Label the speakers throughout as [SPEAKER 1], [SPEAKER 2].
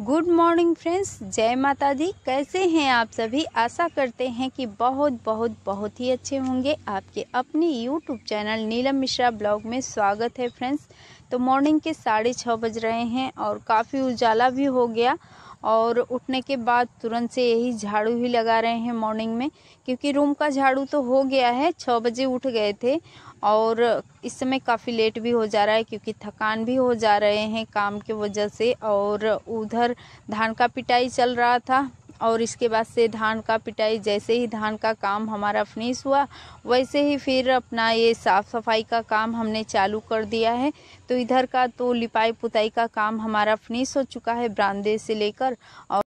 [SPEAKER 1] good morning friends जय माता दी कैसे हैं आप सभी आशा करते हैं कि बहुत बहुत बहुत ही अच्छे होंगे आपके अपने YouTube channel Neelam Mishra vlog में स्वागत है फ्रेंड्स तो मॉर्निंग के साढ़े छः बज रहे हैं और काफ़ी उजाला भी हो गया और उठने के बाद तुरंत से यही झाड़ू ही लगा रहे हैं मॉर्निंग में क्योंकि रूम का झाड़ू तो हो गया है छः बजे उठ गए थे और इस समय काफ़ी लेट भी हो जा रहा है क्योंकि थकान भी हो जा रहे हैं काम के वजह से और उधर धान का पिटाई चल रहा था और इसके बाद से धान का पिटाई जैसे ही धान का काम हमारा फिनिश हुआ वैसे ही फिर अपना ये साफ़ सफाई का काम हमने चालू कर दिया है तो इधर का तो लिपाई पुताई का काम हमारा फिनिश हो चुका है ब्रांडे से लेकर और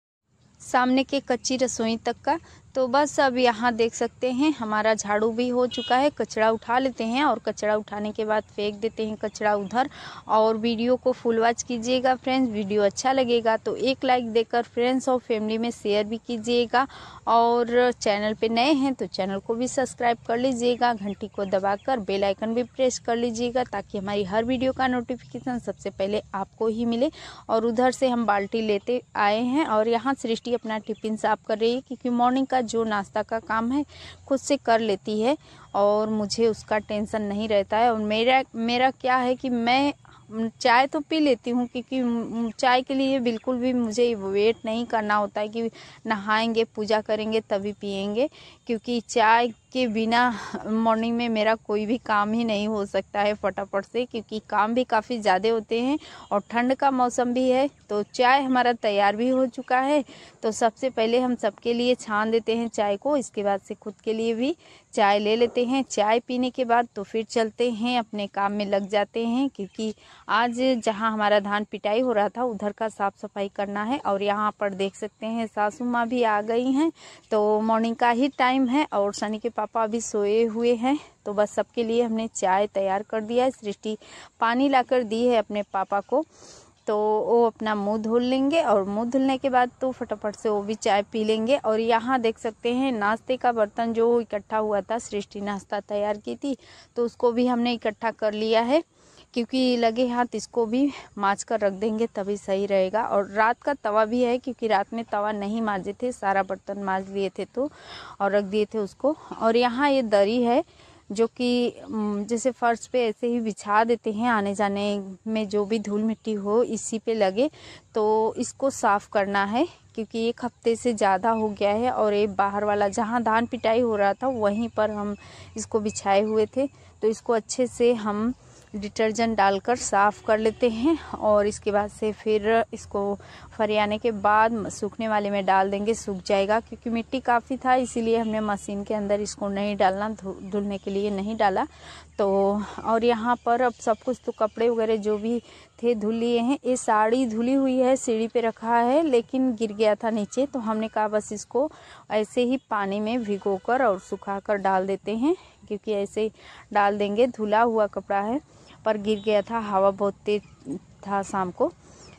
[SPEAKER 1] सामने के कच्ची रसोई तक का तो बस अब यहाँ देख सकते हैं हमारा झाड़ू भी हो चुका है कचरा उठा लेते हैं और कचरा उठाने के बाद फेंक देते हैं कचरा उधर और वीडियो को फुल वॉच कीजिएगा फ्रेंड्स वीडियो अच्छा लगेगा तो एक लाइक देकर फ्रेंड्स और फैमिली में शेयर भी कीजिएगा और चैनल पे नए हैं तो चैनल को भी सब्सक्राइब कर लीजिएगा घंटी को दबाकर बेल आइकन भी प्रेस कर लीजिएगा ताकि हमारी हर वीडियो का नोटिफिकेशन सबसे पहले आपको ही मिले और उधर से हम बाल्टी लेते आए हैं और यहाँ सृष्टि अपना टिफिन साफ कर रही है क्योंकि मॉर्निंग का का जो नाश्ता का काम है खुद से कर लेती है और मुझे उसका टेंशन नहीं रहता है और मेरा मेरा क्या है कि मैं चाय तो पी लेती हूँ क्योंकि चाय के लिए बिल्कुल भी मुझे वेट नहीं करना होता है कि नहाएंगे पूजा करेंगे तभी पियेंगे क्योंकि चाय के बिना मॉर्निंग में मेरा कोई भी काम ही नहीं हो सकता है फटाफट से क्योंकि काम भी काफ़ी ज़्यादा होते हैं और ठंड का मौसम भी है तो चाय हमारा तैयार भी हो चुका है तो सबसे पहले हम सबके लिए छान देते हैं चाय को इसके बाद से खुद के लिए भी चाय ले लेते हैं चाय पीने के बाद तो फिर चलते हैं अपने काम में लग जाते हैं क्योंकि आज जहाँ हमारा धान पिटाई हो रहा था उधर का साफ़ सफाई करना है और यहाँ पर देख सकते हैं सासू माँ भी आ गई हैं तो मॉर्निंग का ही टाइम है और शनि के पापा अभी सोए हुए हैं तो बस सबके लिए हमने चाय तैयार कर दिया है सृष्टि पानी लाकर दी है अपने पापा को तो वो अपना मुंह धुल लेंगे और मुंह धुलने के बाद तो फटाफट से वो भी चाय पी लेंगे और यहाँ देख सकते हैं नाश्ते का बर्तन जो इकट्ठा हुआ था सृष्टि नाश्ता तैयार की थी तो उसको भी हमने इकट्ठा कर लिया है क्योंकि लगे हाथ इसको भी माँज कर रख देंगे तभी सही रहेगा और रात का तवा भी है क्योंकि रात में तवा नहीं माजे थे सारा बर्तन माँज लिए थे तो और रख दिए थे उसको और यहाँ ये दरी है जो कि जैसे फर्श पे ऐसे ही बिछा देते हैं आने जाने में जो भी धूल मिट्टी हो इसी पे लगे तो इसको साफ़ करना है क्योंकि एक हफ्ते से ज़्यादा हो गया है और ये बाहर वाला जहाँ धान पिटाई हो रहा था वहीं पर हम इसको बिछाए हुए थे तो इसको अच्छे से हम डिटर्जेंट डालकर साफ़ कर लेते हैं और इसके बाद से फिर इसको फरियाने के बाद सूखने वाले में डाल देंगे सूख जाएगा क्योंकि मिट्टी काफ़ी था इसीलिए हमने मशीन के अंदर इसको नहीं डालना धुलने के लिए नहीं डाला तो और यहाँ पर अब सब कुछ तो कपड़े वगैरह जो भी थे धुल लिए हैं ये साड़ी धुली हुई है सीढ़ी पे रखा है लेकिन गिर गया था नीचे तो हमने कहा बस इसको ऐसे ही पानी में भिगो कर और सुखा कर डाल देते हैं क्योंकि ऐसे डाल देंगे धुला हुआ कपड़ा है पर गिर गया था हवा बहुत तेज था शाम को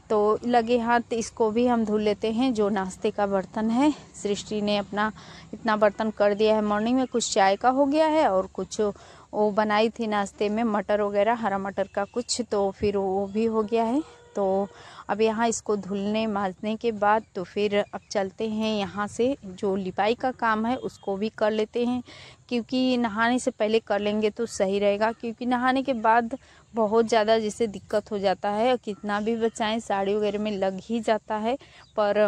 [SPEAKER 1] तो लगे हाथ इसको भी हम धुल लेते हैं जो नाश्ते का बर्तन है सृष्टि ने अपना इतना बर्तन कर दिया है मॉर्निंग में कुछ चाय का हो गया है और कुछ वो बनाई थी नाश्ते में मटर वगैरह हरा मटर का कुछ तो फिर वो भी हो गया है तो अब यहाँ इसको धुलने माजने के बाद तो फिर अब चलते हैं यहाँ से जो लिपाई का काम है उसको भी कर लेते हैं क्योंकि नहाने से पहले कर लेंगे तो सही रहेगा क्योंकि नहाने के बाद बहुत ज़्यादा जैसे दिक्कत हो जाता है कितना भी बचाएं साड़ी वगैरह में लग ही जाता है पर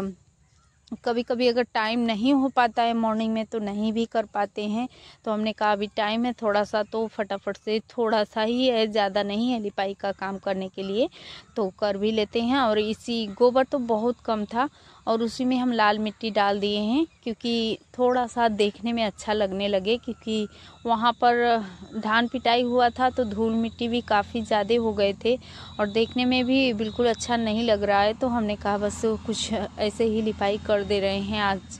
[SPEAKER 1] कभी कभी अगर टाइम नहीं हो पाता है मॉर्निंग में तो नहीं भी कर पाते हैं तो हमने कहा अभी टाइम है थोड़ा सा तो फटाफट से थोड़ा सा ही है ज़्यादा नहीं है लिपाई का काम करने के लिए तो कर भी लेते हैं और इसी गोबर तो बहुत कम था और उसी में हम लाल मिट्टी डाल दिए हैं क्योंकि थोड़ा सा देखने में अच्छा लगने लगे क्योंकि वहाँ पर धान पिटाई हुआ था तो धूल मिट्टी भी काफ़ी ज़्यादा हो गए थे और देखने में भी बिल्कुल अच्छा नहीं लग रहा है तो हमने कहा बस कुछ ऐसे ही लिपाई कर कर दे रहे हैं आज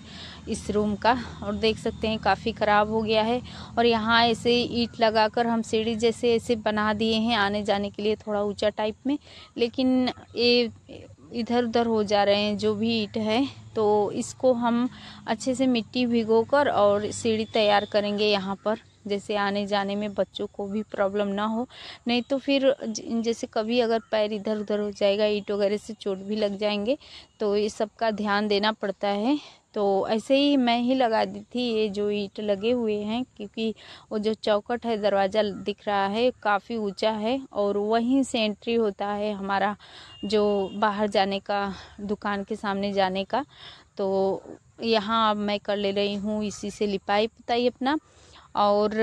[SPEAKER 1] इस रूम का और देख सकते हैं काफ़ी ख़राब हो गया है और यहाँ ऐसे ईट लगाकर हम सीढ़ी जैसे ऐसे बना दिए हैं आने जाने के लिए थोड़ा ऊंचा टाइप में लेकिन ये इधर उधर हो जा रहे हैं जो भी ईट है तो इसको हम अच्छे से मिट्टी भिगो कर और सीढ़ी तैयार करेंगे यहाँ पर जैसे आने जाने में बच्चों को भी प्रॉब्लम ना हो नहीं तो फिर जैसे कभी अगर पैर इधर उधर हो जाएगा ईट वगैरह से चोट भी लग जाएंगे तो ये सब का ध्यान देना पड़ता है तो ऐसे ही मैं ही लगा दी थी ये जो ईट लगे हुए हैं क्योंकि वो जो चौकट है दरवाज़ा दिख रहा है काफ़ी ऊंचा है और वहीं से एंट्री होता है हमारा जो बाहर जाने का दुकान के सामने जाने का तो यहाँ अब मैं कर ले रही हूँ इसी से लिपाई पुताई अपना और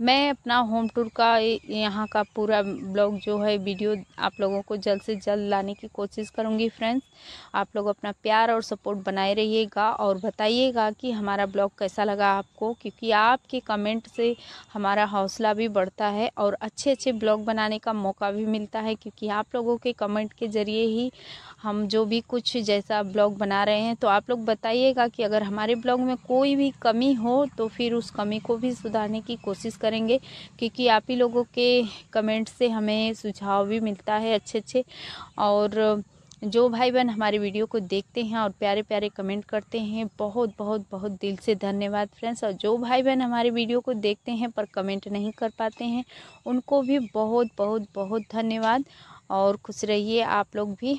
[SPEAKER 1] मैं अपना होम टूर का यहाँ का पूरा ब्लॉग जो है वीडियो आप लोगों को जल्द से जल्द लाने की कोशिश करूँगी फ्रेंड्स आप लोग अपना प्यार और सपोर्ट बनाए रहिएगा और बताइएगा कि हमारा ब्लॉग कैसा लगा आपको क्योंकि आपके कमेंट से हमारा हौसला भी बढ़ता है और अच्छे अच्छे ब्लॉग बनाने का मौका भी मिलता है क्योंकि आप लोगों के कमेंट के ज़रिए ही हम जो भी कुछ जैसा ब्लॉग बना रहे हैं तो आप लोग बताइएगा कि अगर हमारे ब्लॉग में कोई भी कमी हो तो फिर उस कमी को भी सुधारने की कोशिश करेंगे क्योंकि आप ही लोगों के कमेंट से हमें सुझाव भी मिलता है अच्छे अच्छे और जो भाई बहन हमारे वीडियो को देखते हैं और प्यारे प्यारे कमेंट करते हैं बहुत बहुत बहुत दिल से धन्यवाद फ्रेंड्स और जो भाई बहन हमारे वीडियो को देखते हैं पर कमेंट नहीं कर पाते हैं उनको भी बहुत बहुत बहुत धन्यवाद और खुश रहिए आप लोग भी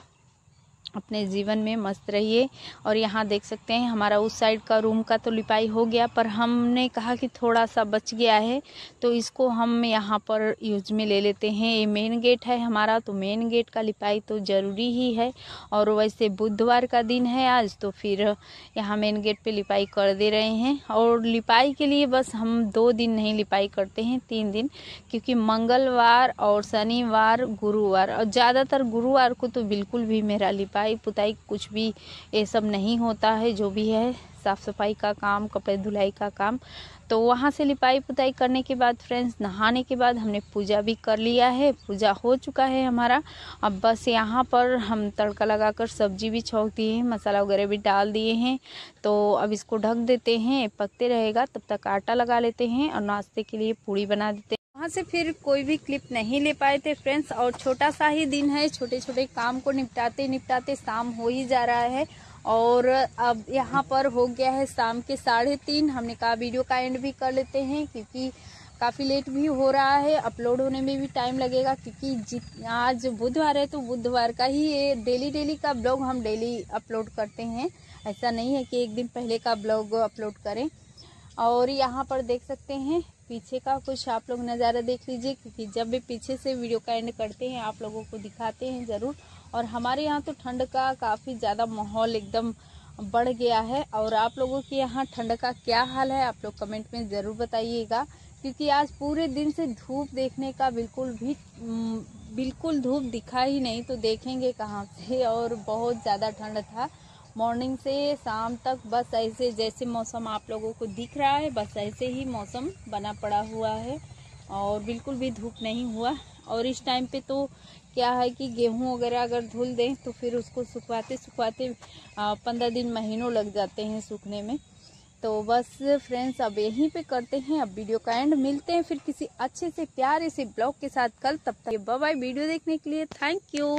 [SPEAKER 1] अपने जीवन में मस्त रहिए और यहाँ देख सकते हैं हमारा उस साइड का रूम का तो लिपाई हो गया पर हमने कहा कि थोड़ा सा बच गया है तो इसको हम यहाँ पर यूज में ले लेते हैं ये मेन गेट है हमारा तो मेन गेट का लिपाई तो ज़रूरी ही है और वैसे बुधवार का दिन है आज तो फिर यहाँ मेन गेट पे लिपाई कर दे रहे हैं और लिपाई के लिए बस हम दो दिन नहीं लिपाई करते हैं तीन दिन क्योंकि मंगलवार और शनिवार गुरुवार और ज़्यादातर गुरुवार को तो बिल्कुल भी मेरा लिपाई कटाई पुताई कुछ भी ये सब नहीं होता है जो भी है साफ़ सफाई का काम कपड़े धुलाई का काम तो वहाँ से लिपाई पुताई करने के बाद फ्रेंड्स नहाने के बाद हमने पूजा भी कर लिया है पूजा हो चुका है हमारा अब बस यहाँ पर हम तड़का लगाकर सब्जी भी छोंक दिए हैं मसाला वगैरह भी डाल दिए हैं तो अब इसको ढक देते हैं पकते रहेगा तब तक आटा लगा लेते हैं और नाश्ते के लिए पूड़ी बना देते हैं वहाँ से फिर कोई भी क्लिप नहीं ले पाए थे फ्रेंड्स और छोटा सा ही दिन है छोटे छोटे काम को निपटाते निपटाते शाम हो ही जा रहा है और अब यहाँ पर हो गया है शाम के साढ़े तीन हमने कहा वीडियो का एंड भी कर लेते हैं क्योंकि काफ़ी लेट भी हो रहा है अपलोड होने में भी टाइम लगेगा क्योंकि जित आज बुधवार है तो बुधवार का ही ये डेली डेली का ब्लॉग हम डेली अपलोड करते हैं ऐसा नहीं है कि एक दिन पहले का ब्लॉग अपलोड करें और यहाँ पर देख सकते हैं पीछे का कुछ आप लोग नज़ारा देख लीजिए क्योंकि जब भी पीछे से वीडियो का एंड करते हैं आप लोगों को दिखाते हैं ज़रूर और हमारे यहाँ तो ठंड का काफ़ी ज़्यादा माहौल एकदम बढ़ गया है और आप लोगों के यहाँ ठंड का क्या हाल है आप लोग कमेंट में ज़रूर बताइएगा क्योंकि आज पूरे दिन से धूप देखने का बिल्कुल भी बिल्कुल धूप दिखा ही नहीं तो देखेंगे कहाँ से और बहुत ज़्यादा ठंड था मॉर्निंग से शाम तक बस ऐसे जैसे मौसम आप लोगों को दिख रहा है बस ऐसे ही मौसम बना पड़ा हुआ है और बिल्कुल भी धूप नहीं हुआ और इस टाइम पे तो क्या है कि गेहूं वगैरह अगर धुल दें तो फिर उसको सुखवाते सुखवाते पंद्रह दिन महीनों लग जाते हैं सूखने में तो बस फ्रेंड्स अब यहीं पे करते हैं अब वीडियो का एंड मिलते हैं फिर किसी अच्छे से प्यारे से ब्लॉग के साथ कल तब तक बाय वीडियो देखने के लिए थैंक यू